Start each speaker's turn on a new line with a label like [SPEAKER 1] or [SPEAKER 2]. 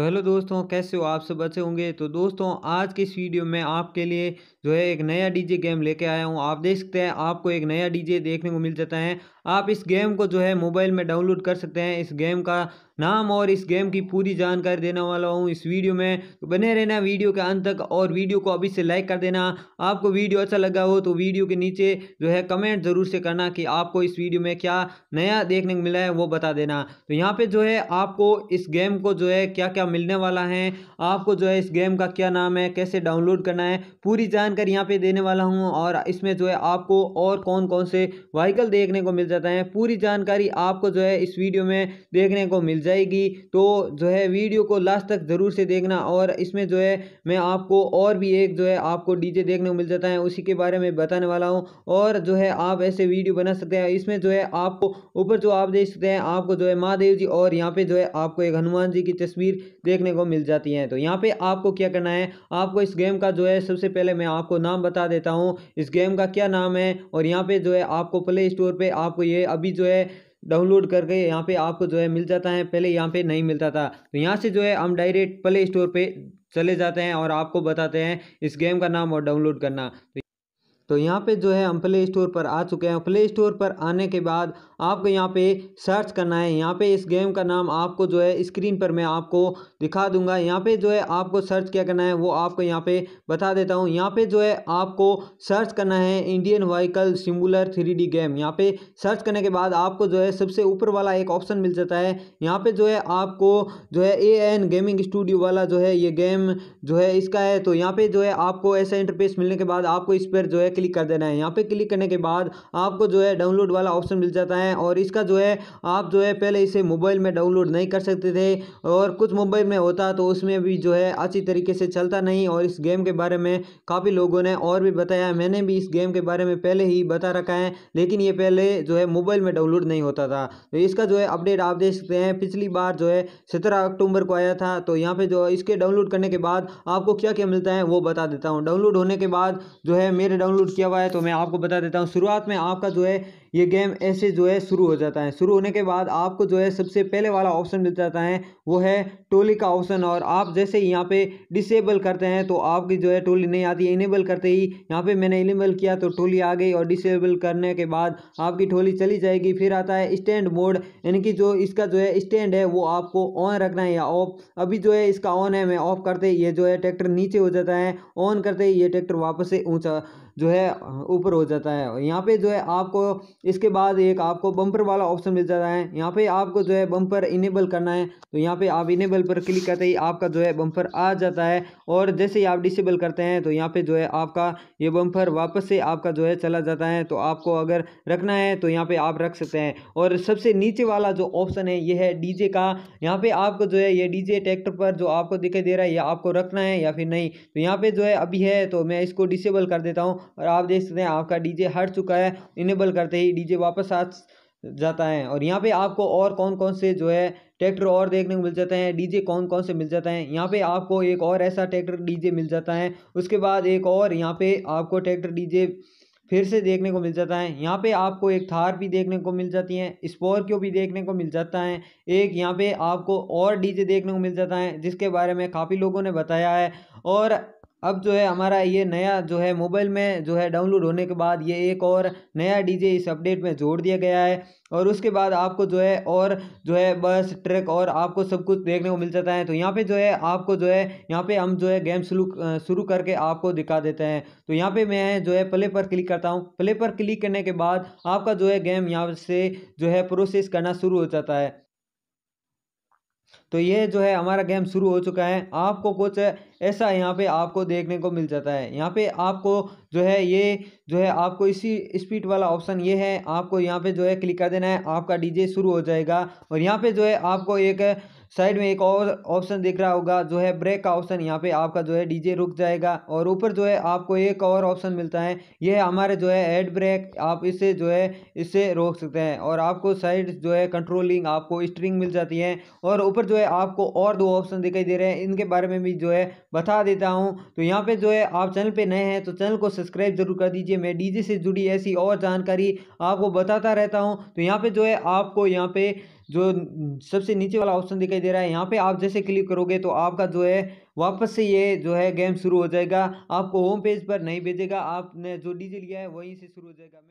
[SPEAKER 1] तो हेलो दोस्तों कैसे हो आप सब अच्छे होंगे तो दोस्तों आज के इस वीडियो में आपके लिए जो है एक नया डीजे गेम लेके आया हूँ आप देख सकते हैं आपको एक नया डीजे देखने को मिल जाता है आप इस गेम को जो है मोबाइल में डाउनलोड कर सकते हैं इस गेम का नाम और इस गेम की पूरी जानकारी देने वाला हूँ इस वीडियो में तो बने रहना वीडियो के अंत तक और वीडियो को अभी से लाइक कर देना आपको वीडियो अच्छा लगा हो तो वीडियो के नीचे जो है कमेंट ज़रूर से करना कि आपको इस वीडियो में क्या नया देखने को मिला है वो बता देना तो यहाँ पर जो है आपको इस गेम को जो है क्या क्या मिलने वाला है आपको जो है इस गेम का क्या नाम है कैसे डाउनलोड करना है पूरी जानकारी यहाँ पर देने वाला हूँ और इसमें जो है आपको और कौन कौन से व्हीकल देखने को मिल जाता है पूरी जानकारी आपको जो है इस वीडियो में देखने को मिल जाएगी तो जो है वीडियो को लास्ट तक ज़रूर से देखना और इसमें जो है मैं आपको और भी एक जो है आपको डीजे देखने को मिल जाता है उसी के बारे में बताने वाला हूँ और जो है आप ऐसे वीडियो बना सकते हैं इसमें जो है आपको ऊपर जो आप देख सकते हैं आपको जो है महादेव जी और यहाँ पे जो है आपको एक हनुमान जी की तस्वीर देखने को मिल जाती है तो यहाँ पे आपको क्या करना है आपको इस गेम का जो है सबसे पहले मैं आपको नाम बता देता हूँ इस गेम का क्या नाम है और यहाँ पे जो है आपको प्ले स्टोर पर आपको आपको ये अभी जो है डाउनलोड करके यहाँ पे आपको जो है मिल जाता है पहले यहाँ पे नहीं मिलता था तो यहाँ से जो है हम डायरेक्ट प्ले स्टोर पे चले जाते हैं और आपको बताते हैं इस गेम का नाम और डाउनलोड करना तो तो यहाँ पे जो है हम प्ले स्टोर पर आ चुके हैं प्ले स्टोर पर आने के बाद आपको यहाँ पे सर्च करना है यहाँ पे इस गेम का नाम आपको जो है स्क्रीन पर मैं आपको दिखा दूंगा यहाँ पे जो है आपको सर्च क्या करना है वो आपको यहाँ पे बता देता हूँ यहाँ पे जो है आपको सर्च करना है Indian vehicle simulator three game यहाँ पे सर्च करने के बाद आपको जो है सबसे ऊपर वाला एक ऑप्शन मिल जाता है यहाँ पे जो है आपको जो है ए एन गेमिंग स्टूडियो वाला जो है ये गेम जो है इसका है तो यहाँ पे जो है आपको ऐसा इंटरफेस मिलने के बाद आपको इस पर जो है क्लिक कर देना है यहाँ पे क्लिक करने के बाद आपको जो है डाउनलोड वाला ऑप्शन मिल जाता है और इसका जो है आप जो है पहले इसे मोबाइल में डाउनलोड नहीं कर सकते थे और कुछ मोबाइल में होता तो उसमें भी जो है अच्छी तरीके से चलता नहीं और इस गेम के बारे में काफ़ी लोगों ने और भी बताया मैंने भी इस गेम के बारे में पहले ही बता रखा है लेकिन ये पहले जो है मोबाइल में डाउनलोड नहीं होता था तो इसका जो है अपडेट आप देख सकते हैं पिछली बार जो है सत्रह अक्टूबर को आया था तो यहाँ पे जो इसके डाउनलोड करने के बाद आपको क्या क्या मिलता है वो बता देता हूँ डाउनलोड होने के बाद जो है मेरे डाउनलोड किया हुआ है तो मैं आपको बता देता हूँ शुरुआत में आपका जो है ये गेम ऐसे जो है शुरू हो जाता है शुरू होने के बाद आपको जो है सबसे पहले वाला ऑप्शन मिल जाता है वो है टोली का ऑप्शन और आप जैसे ही यहाँ पे डिसेबल करते हैं तो आपकी जो है टोली नहीं आती इनेबल करते ही यहाँ पे मैंने इनेबल किया तो टोली आ गई और डिसेबल करने के बाद आपकी टोली चली जाएगी फिर आता है स्टैंड मोड यानी कि जो इसका जो है स्टैंड है वो आपको ऑन रखना है या ऑफ अभी जो है इसका ऑन है मैं ऑफ करते ये जो है ट्रैक्टर नीचे हो जाता है ऑन करते ही ये ट्रैक्टर वापस से ऊँचा जो है ऊपर हो जाता है यहाँ पे जो है आपको इसके बाद एक आपको बम्पर वाला ऑप्शन मिल जाता है यहाँ पे आपको जो है बम्पर इनेबल करना है तो यहाँ पे आप इनेबल पर क्लिक करते ही आपका जो है बम्पर आ जाता है और जैसे ही आप डिसेबल करते हैं तो यहाँ पे जो है आपका ये बम्पर वापस से आपका जो है चला जाता है तो आपको अगर रखना है तो यहाँ पर आप रख सकते हैं और सबसे नीचे वाला जो ऑप्शन है ये है डी का यहाँ पर आपको जो है ये डी ट्रैक्टर पर जो आपको दिखाई दे रहा है या आपको रखना है या फिर नहीं तो यहाँ पर जो है अभी है तो मैं इसको डिसेबल कर देता हूँ और आप देख सकते हैं आपका डी हट चुका है इनेबल करते ही ही डीजे वापस आ जाता है और यहाँ पे आपको और कौन कौन से जो है ट्रैक्टर और देखने को मिल जाते हैं डीजे कौन कौन से मिल जाते हैं यहाँ पे आपको एक और ऐसा ट्रैक्टर डीजे मिल जाता है उसके बाद एक और यहाँ पे आपको ट्रैक्टर डीजे फिर से देखने को मिल जाता है यहाँ पे आपको एक थार भी देखने को मिल जाती है स्कॉर्पियो भी देखने को मिल जाता है एक यहाँ पे आपको और डीजे देखने को मिल जाता है जिसके बारे में काफ़ी लोगों ने बताया है और अब जो है हमारा ये नया जो है मोबाइल में जो है डाउनलोड होने के बाद ये एक और नया डीजे इस अपडेट में जोड़ दिया गया है और उसके बाद आपको जो है और जो है बस ट्रक और आपको सब कुछ देखने को मिल जाता है तो यहाँ पे जो है आपको जो है यहाँ पे हम जो है गेम शुरू शुरू करके आपको दिखा देते हैं तो यहाँ पर मैं जो है प्ले पर क्लिक करता हूँ प्ले पर क्लिक करने के बाद आपका जो है गेम यहाँ से जो है प्रोसेस करना शुरू हो जाता है तो ये जो है हमारा गेम शुरू हो चुका है आपको कुछ ऐसा यहाँ पे आपको देखने को मिल जाता है यहाँ पे आपको जो है ये जो है आपको इसी स्पीड वाला ऑप्शन ये है आपको यहाँ पे जो है क्लिक कर देना है आपका डीजे शुरू हो जाएगा और यहाँ पे जो है आपको एक साइड में एक और ऑप्शन दिख रहा होगा जो है ब्रेक का ऑप्शन यहाँ पे आपका जो है डीजे रुक जाएगा और ऊपर जो है आपको एक और ऑप्शन मिलता है यह हमारे जो है हेड ब्रेक आप इससे जो है इससे रोक सकते हैं और आपको साइड जो है कंट्रोलिंग आपको स्ट्रिंग मिल जाती है और ऊपर जो है आपको और दो ऑप्शन दिखाई दे रहे हैं इनके बारे में भी जो है बता देता हूँ तो यहाँ पर जो है आप चैनल पर नए हैं तो चैनल को सब्सक्राइब जरूर कर दीजिए मैं डी से जुड़ी ऐसी और जानकारी आपको बताता रहता हूँ तो यहाँ पर जो है आपको यहाँ पर जो सबसे नीचे वाला ऑप्शन दिखाई दे रहा है यहाँ पे आप जैसे क्लिक करोगे तो आपका जो है वापस से ये जो है गेम शुरू हो जाएगा आपको होम पेज पर नहीं भेजेगा आपने जो डीजे लिया है वहीं से शुरू हो जाएगा